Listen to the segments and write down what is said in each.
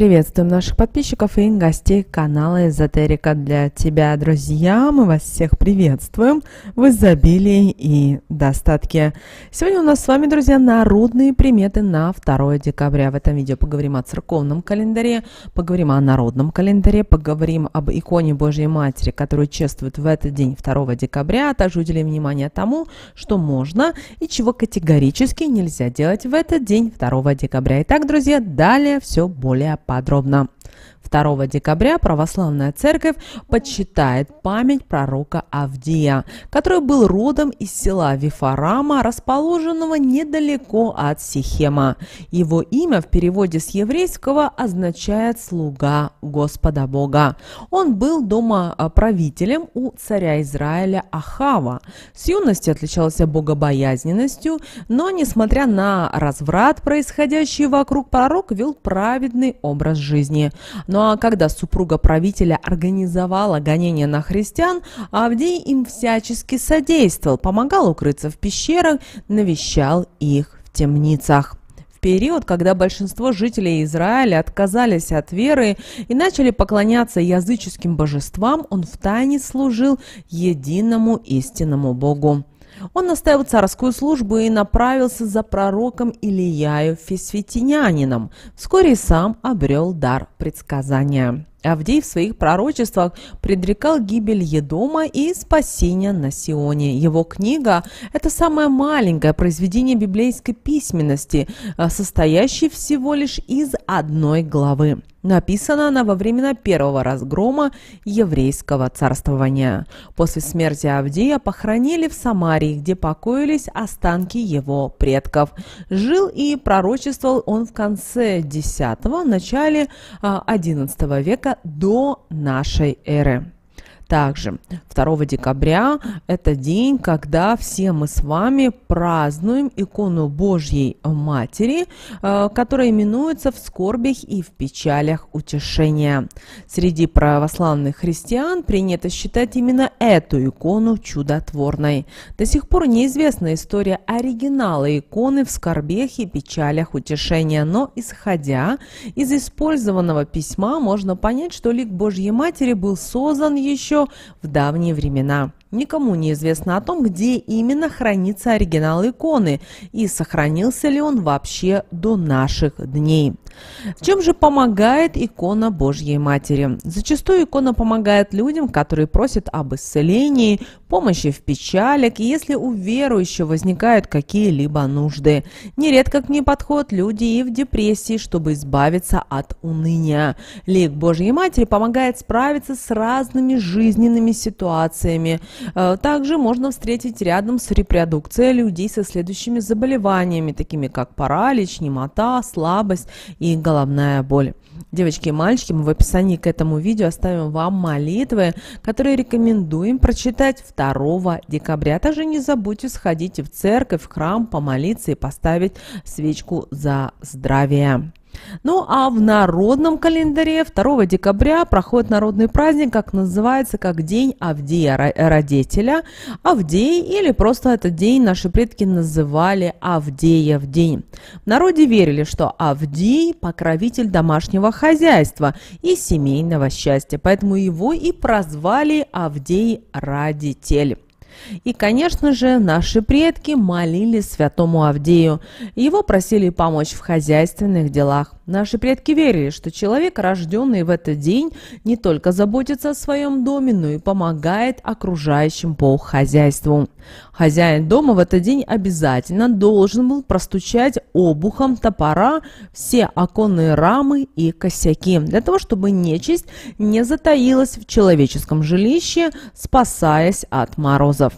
Приветствуем наших подписчиков и гостей канала Эзотерика для тебя, друзья. Мы вас всех приветствуем в изобилии и достатке. Сегодня у нас с вами, друзья, народные приметы на 2 декабря. В этом видео поговорим о церковном календаре, поговорим о народном календаре, поговорим об иконе Божьей Матери, которую чествуют в этот день 2 декабря, а также уделим внимание тому, что можно и чего категорически нельзя делать в этот день 2 декабря. Итак, друзья, далее все более подробно. 2 декабря православная церковь почитает память пророка Авдия, который был родом из села Вифарама, расположенного недалеко от Сихема. Его имя в переводе с еврейского означает «слуга Господа Бога». Он был дома а, правителем у царя Израиля Ахава. С юности отличался богобоязненностью, но, несмотря на разврат, происходящий вокруг, пророк вел праведный образ жизни. Ну а когда супруга правителя организовала гонение на христиан, Авдей им всячески содействовал, помогал укрыться в пещерах, навещал их в темницах В период, когда большинство жителей Израиля отказались от веры и начали поклоняться языческим божествам, он втайне служил единому истинному Богу. Он наставил царскую службу и направился за пророком Ильяю Фесветинянином. Вскоре сам обрел дар предсказания. Авдей в своих пророчествах предрекал гибель Едома и спасение на Сионе. Его книга – это самое маленькое произведение библейской письменности, э, состоящее всего лишь из одной главы. Написана она во времена первого разгрома еврейского царствования. После смерти Авдея похоронили в Самарии, где покоились останки его предков. Жил и пророчествовал он в конце X – начале XI а, века до нашей эры. Также 2 декабря – это день, когда все мы с вами празднуем икону Божьей Матери, э, которая именуется «В скорбях и в печалях утешения». Среди православных христиан принято считать именно эту икону чудотворной. До сих пор неизвестна история оригинала иконы «В скорбях и печалях утешения», но, исходя из использованного письма, можно понять, что лик Божьей Матери был создан еще в давние времена. Никому не известно о том, где именно хранится оригинал иконы и сохранился ли он вообще до наших дней. В чем же помогает икона Божьей Матери? Зачастую икона помогает людям, которые просят об исцелении, помощи в печалях, если у верующего возникают какие-либо нужды. Нередко к ней подходят люди и в депрессии, чтобы избавиться от уныния. Лик Божьей Матери помогает справиться с разными жизненными ситуациями – Э, также можно встретить рядом с репродукцией людей со следующими заболеваниями, такими как паралич, немота, слабость и головная боль. Девочки и мальчики, мы в описании к этому видео оставим вам молитвы, которые рекомендуем прочитать 2 декабря. А также не забудьте сходить в церковь, в храм, помолиться и поставить свечку за здравие. Ну а в народном календаре 2 декабря проходит народный праздник, как называется, как День Авдея Родителя. Авдей или просто этот день наши предки называли Авдея в день. В народе верили, что Авдей – покровитель домашнего хозяйства и семейного счастья, поэтому его и прозвали Авдей Родитель. И, конечно же, наши предки молили святому Авдею. Его просили помочь в хозяйственных делах. Наши предки верили, что человек, рожденный в этот день, не только заботится о своем доме, но и помогает окружающим по хозяйству. Хозяин дома в этот день обязательно должен был простучать обухом топора все оконные рамы и косяки, для того, чтобы нечисть не затаилась в человеческом жилище, спасаясь от морозов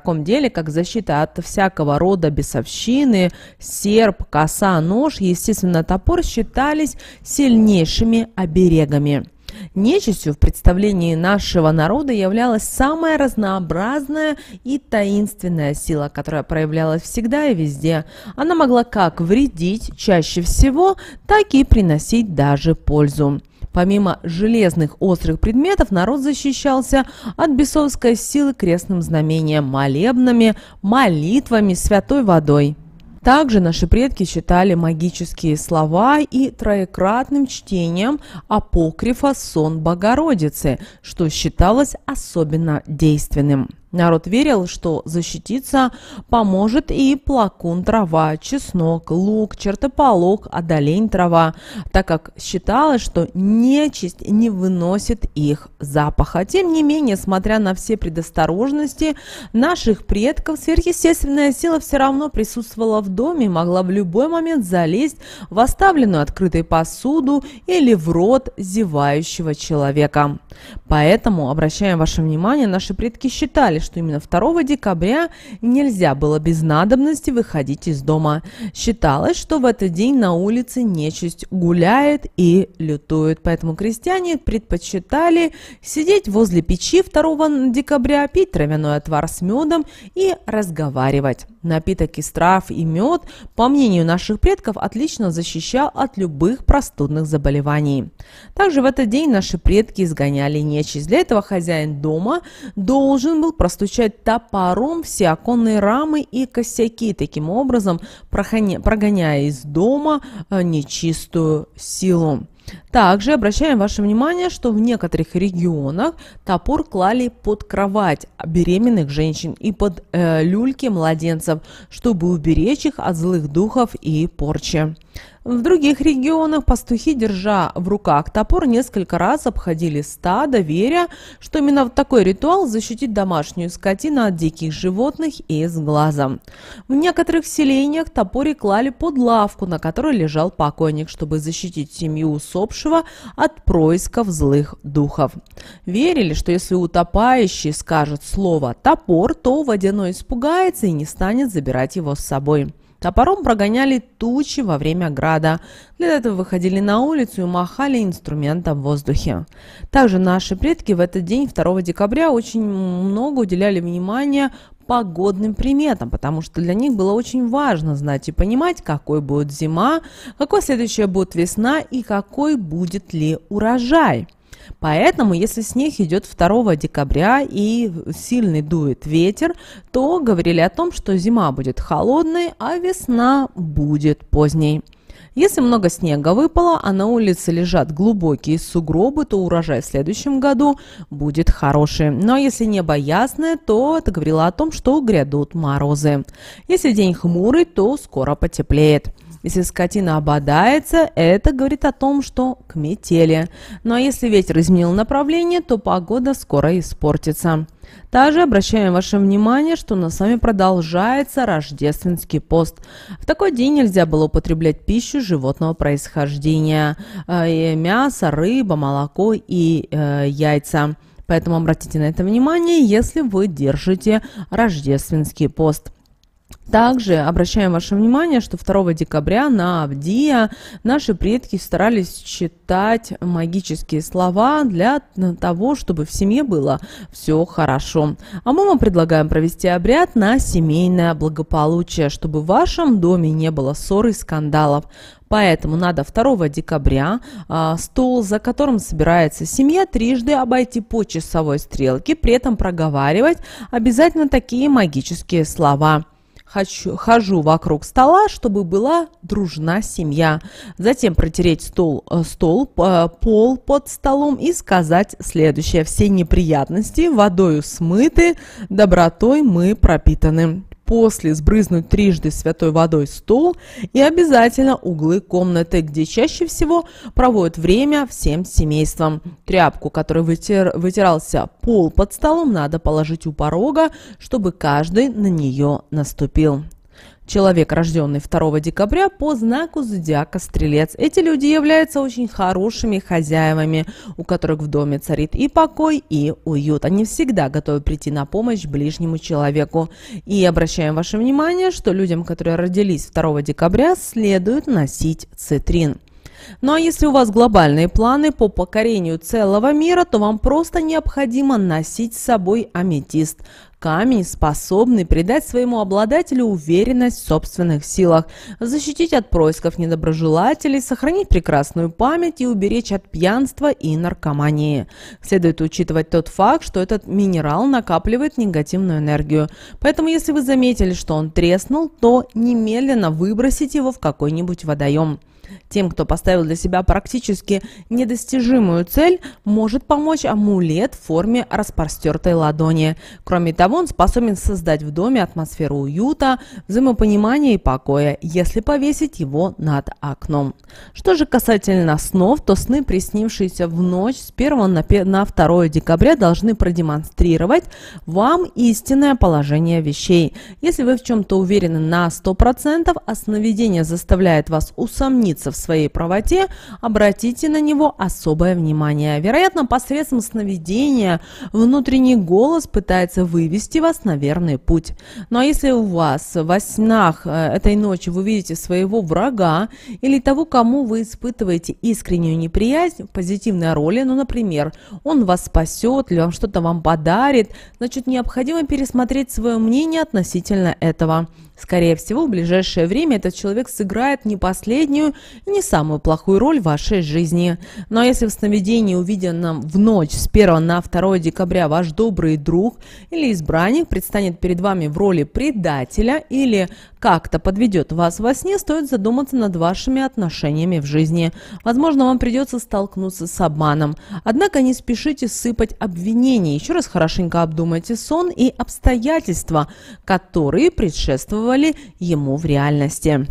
таком деле, как защита от всякого рода бесовщины, серп, коса, нож, естественно, топор считались сильнейшими оберегами. Нечистью в представлении нашего народа являлась самая разнообразная и таинственная сила, которая проявлялась всегда и везде. Она могла как вредить чаще всего, так и приносить даже пользу. Помимо железных острых предметов, народ защищался от бесовской силы крестным знамением, молебнами, молитвами, святой водой. Также наши предки считали магические слова и троекратным чтением апокрифа «Сон Богородицы», что считалось особенно действенным. Народ верил, что защититься поможет и плакун трава, чеснок, лук, чертополох, одолень трава, так как считалось, что нечисть не выносит их запаха. Тем не менее, смотря на все предосторожности наших предков, сверхъестественная сила все равно присутствовала в доме и могла в любой момент залезть в оставленную открытой посуду или в рот зевающего человека. Поэтому, обращаем ваше внимание, наши предки считали, что именно 2 декабря нельзя было без надобности выходить из дома. Считалось, что в этот день на улице нечисть гуляет и лютует, поэтому крестьяне предпочитали сидеть возле печи 2 декабря, пить травяной отвар с медом и разговаривать. Напиток из трав и мед, по мнению наших предков, отлично защищал от любых простудных заболеваний. Также в этот день наши предки изгоняли нечисть. Для этого хозяин дома должен был простучать топором все оконные рамы и косяки, таким образом прогоняя из дома э, нечистую силу. Также обращаем ваше внимание, что в некоторых регионах топор клали под кровать беременных женщин и под э, люльки младенцев, чтобы уберечь их от злых духов и порчи. В других регионах пастухи, держа в руках топор, несколько раз обходили стадо, веря, что именно в такой ритуал защитит домашнюю скотину от диких животных и с глаза. В некоторых селениях топори клали под лавку, на которой лежал покойник, чтобы защитить семью усопшего от происков злых духов. Верили, что если утопающий скажет слово «топор», то водяной испугается и не станет забирать его с собой. Топором прогоняли тучи во время града. Для этого выходили на улицу и махали инструментом в воздухе. Также наши предки в этот день, 2 декабря, очень много уделяли внимания погодным приметам, потому что для них было очень важно знать и понимать, какой будет зима, какой следующая будет весна и какой будет ли урожай. Поэтому, если снег идет 2 декабря и сильный дует ветер, то говорили о том, что зима будет холодной, а весна будет поздней. Если много снега выпало, а на улице лежат глубокие сугробы, то урожай в следующем году будет хороший. Но если небо ясное, то это говорило о том, что грядут морозы. Если день хмурый, то скоро потеплеет. Если скотина ободается, это говорит о том, что к метели. Ну а если ветер изменил направление, то погода скоро испортится. Также обращаем ваше внимание, что на вами продолжается рождественский пост. В такой день нельзя было употреблять пищу животного происхождения. Э, мясо, рыба, молоко и э, яйца. Поэтому обратите на это внимание, если вы держите рождественский пост. Также обращаем ваше внимание, что 2 декабря на Авдия наши предки старались читать магические слова для того, чтобы в семье было все хорошо. А мы вам предлагаем провести обряд на семейное благополучие, чтобы в вашем доме не было ссор и скандалов. Поэтому надо 2 декабря а, стол, за которым собирается семья, трижды обойти по часовой стрелке, при этом проговаривать обязательно такие магические слова – хочу, хожу вокруг стола, чтобы была дружна семья. Затем протереть стол, э, стол, э, пол под столом и сказать следующее. Все неприятности водою смыты, добротой мы пропитаны после сбрызнуть трижды святой водой стол и обязательно углы комнаты, где чаще всего проводят время всем семейством. Тряпку, которой вытер, вытирался пол под столом, надо положить у порога, чтобы каждый на нее наступил. Человек, рожденный 2 декабря по знаку зодиака Стрелец. Эти люди являются очень хорошими хозяевами, у которых в доме царит и покой, и уют. Они всегда готовы прийти на помощь ближнему человеку. И обращаем ваше внимание, что людям, которые родились 2 декабря, следует носить цитрин. Ну а если у вас глобальные планы по покорению целого мира, то вам просто необходимо носить с собой аметист. Камень, способный придать своему обладателю уверенность в собственных силах, защитить от происков недоброжелателей, сохранить прекрасную память и уберечь от пьянства и наркомании. Следует учитывать тот факт, что этот минерал накапливает негативную энергию. Поэтому если вы заметили, что он треснул, то немедленно выбросить его в какой-нибудь водоем. Тем, кто поставил для себя практически недостижимую цель, может помочь амулет в форме распорстертой ладони. Кроме того, он способен создать в доме атмосферу уюта, взаимопонимания и покоя, если повесить его над окном. Что же касательно снов, то сны, приснившиеся в ночь с 1 на 2 декабря, должны продемонстрировать вам истинное положение вещей. Если вы в чем-то уверены на 100%, а сновидение заставляет вас усомниться, усомнится в своей правоте, обратите на него особое внимание. Вероятно, посредством сновидения внутренний голос пытается вывести вас на верный путь. Ну а если у вас во снах э, этой ночи вы видите своего врага или того, кому вы испытываете искреннюю неприязнь в позитивной роли, ну, например, он вас спасет или он что-то вам подарит, значит, необходимо пересмотреть свое мнение относительно этого. Скорее всего, в ближайшее время этот человек сыграет не последнюю и не самую плохую роль в вашей жизни. Но если в сновидении, увиденном в ночь с 1 на 2 декабря, ваш добрый друг или избранник предстанет перед вами в роли предателя или как-то подведет вас во сне, стоит задуматься над вашими отношениями в жизни. Возможно, вам придется столкнуться с обманом. Однако не спешите сыпать обвинения. Еще раз хорошенько обдумайте сон и обстоятельства, которые предшествовали ему в реальности.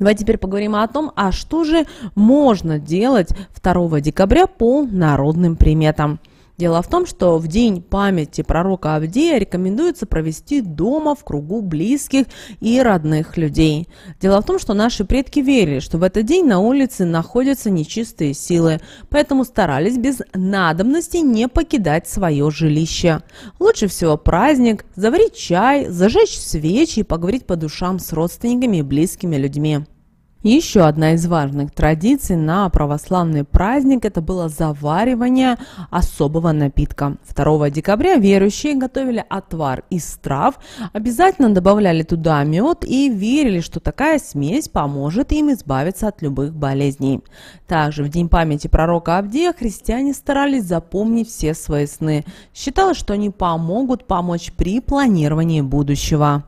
Давайте теперь поговорим о том, а что же можно делать 2 декабря по народным приметам. Дело в том, что в день памяти пророка Авдея рекомендуется провести дома в кругу близких и родных людей. Дело в том, что наши предки верили, что в этот день на улице находятся нечистые силы, поэтому старались без надобности не покидать свое жилище. Лучше всего праздник, заварить чай, зажечь свечи и поговорить по душам с родственниками и близкими людьми. Еще одна из важных традиций на православный праздник – это было заваривание особого напитка. 2 декабря верующие готовили отвар из трав, обязательно добавляли туда мед и верили, что такая смесь поможет им избавиться от любых болезней. Также в День памяти пророка Авдея христиане старались запомнить все свои сны. Считалось, что они помогут помочь при планировании будущего.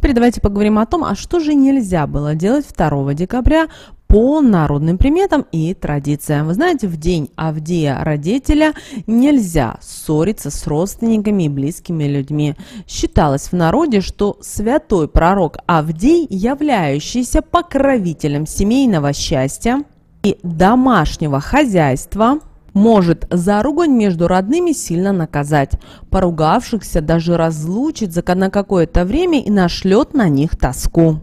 Теперь давайте поговорим о том, а что же нельзя было делать 2 декабря по народным приметам и традициям. Вы знаете, в день Авдея родителя нельзя ссориться с родственниками и близкими людьми. Считалось в народе, что святой пророк Авдей, являющийся покровителем семейного счастья и домашнего хозяйства – может за ругань между родными сильно наказать. Поругавшихся даже разлучит на какое-то время и нашлет на них тоску.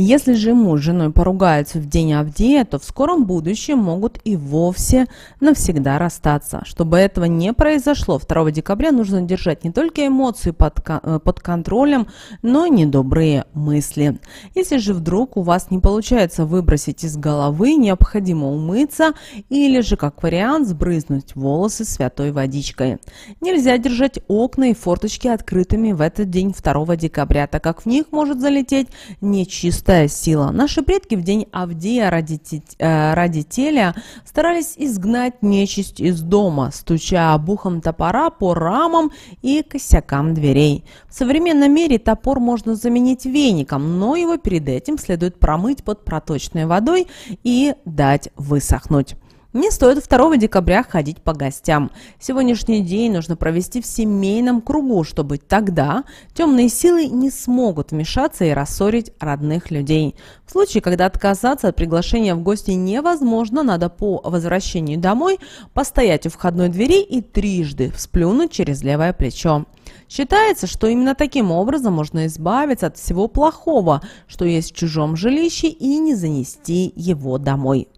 Если же муж с женой поругаются в день Авдея, то в скором будущем могут и вовсе навсегда расстаться. Чтобы этого не произошло, 2 декабря нужно держать не только эмоции под, э, под контролем, но и недобрые мысли. Если же вдруг у вас не получается выбросить из головы, необходимо умыться или же, как вариант, сбрызнуть волосы святой водичкой. Нельзя держать окна и форточки открытыми в этот день 2 декабря, так как в них может залететь нечистый Шестая сила. Наши предки в день Авдея ради, э, ради теля старались изгнать нечисть из дома, стуча обухом топора по рамам и косякам дверей. В современном мире топор можно заменить веником, но его перед этим следует промыть под проточной водой и дать высохнуть. Не стоит 2 декабря ходить по гостям. Сегодняшний день нужно провести в семейном кругу, чтобы тогда темные силы не смогут вмешаться и рассорить родных людей. В случае, когда отказаться от приглашения в гости невозможно, надо по возвращении домой постоять у входной двери и трижды всплюнуть через левое плечо. Считается, что именно таким образом можно избавиться от всего плохого, что есть в чужом жилище и не занести его домой.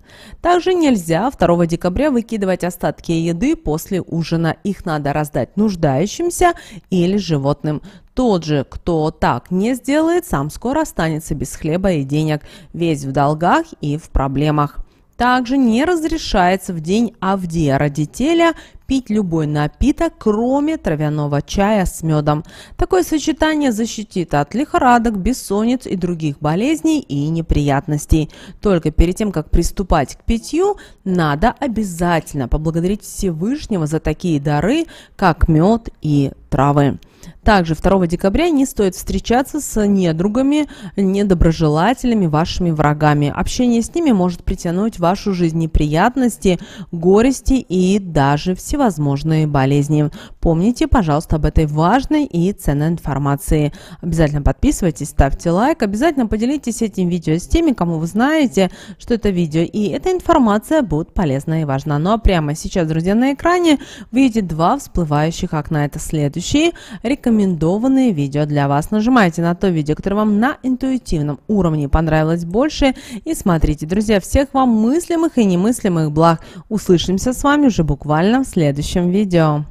Также нельзя 2 декабря выкидывать остатки еды после ужина. Их надо раздать нуждающимся или животным. Тот же, кто так не сделает, сам скоро останется без хлеба и денег, весь в долгах и в проблемах. Также не разрешается в день Авдея родителя пить любой напиток, кроме травяного чая с медом. Такое сочетание защитит от лихорадок, бессонниц и других болезней и неприятностей. Только перед тем, как приступать к питью, надо обязательно поблагодарить Всевышнего за такие дары, как мед и травы. Также 2 декабря не стоит встречаться с недругами, недоброжелателями, вашими врагами. Общение с ними может притянуть в вашу жизнь неприятности, горести и даже всевозможные болезни. Помните, пожалуйста, об этой важной и ценной информации. Обязательно подписывайтесь, ставьте лайк, обязательно поделитесь этим видео с теми, кому вы знаете, что это видео и эта информация будет полезна и важна. Ну а прямо сейчас, друзья, на экране выйдет два всплывающих окна. Это следующие рекомендации рекомендованные видео для вас. Нажимайте на то видео, которое вам на интуитивном уровне понравилось больше. И смотрите, друзья, всех вам мыслимых и немыслимых благ. Услышимся с вами уже буквально в следующем видео.